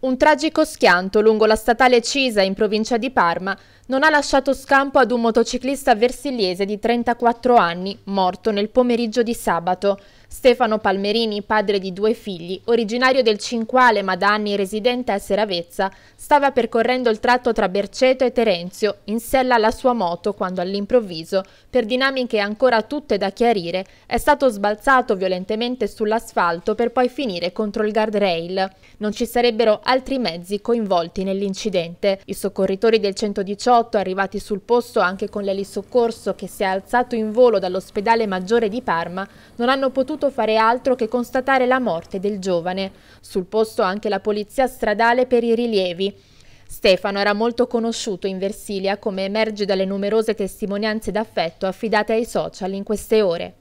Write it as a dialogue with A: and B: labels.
A: Un tragico schianto lungo la statale Cisa in provincia di Parma non ha lasciato scampo ad un motociclista versiliese di 34 anni, morto nel pomeriggio di sabato. Stefano Palmerini, padre di due figli, originario del Cinquale ma da anni residente a Seravezza, stava percorrendo il tratto tra Berceto e Terenzio in sella alla sua moto quando all'improvviso, per dinamiche ancora tutte da chiarire, è stato sbalzato violentemente sull'asfalto per poi finire contro il guardrail. Non ci sarebbero altri mezzi coinvolti nell'incidente. I soccorritori del 118 118 arrivati sul posto anche con l'elisoccorso che si è alzato in volo dall'ospedale maggiore di Parma non hanno potuto fare altro che constatare la morte del giovane. Sul posto anche la polizia stradale per i rilievi. Stefano era molto conosciuto in Versilia come emerge dalle numerose testimonianze d'affetto affidate ai social in queste ore.